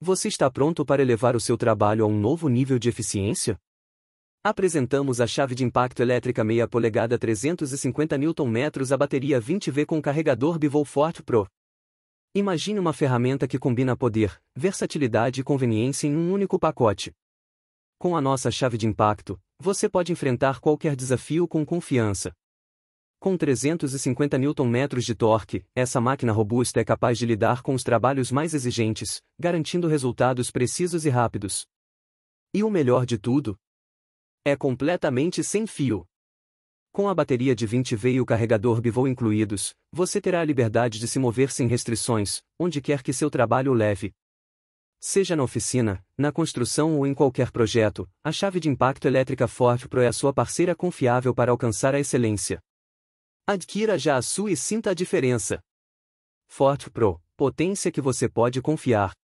Você está pronto para elevar o seu trabalho a um novo nível de eficiência? Apresentamos a chave de impacto elétrica meia polegada 350 Nm a bateria 20V com carregador Bivolfort Pro. Imagine uma ferramenta que combina poder, versatilidade e conveniência em um único pacote. Com a nossa chave de impacto, você pode enfrentar qualquer desafio com confiança, com 350 Nm de torque, essa máquina robusta é capaz de lidar com os trabalhos mais exigentes, garantindo resultados precisos e rápidos. E o melhor de tudo? É completamente sem fio. Com a bateria de 20V e o carregador bivô incluídos, você terá a liberdade de se mover sem restrições, onde quer que seu trabalho o leve. Seja na oficina, na construção ou em qualquer projeto, a chave de impacto elétrica Ford Pro é a sua parceira confiável para alcançar a excelência. Adquira já a sua e sinta a diferença. Forte Pro, potência que você pode confiar.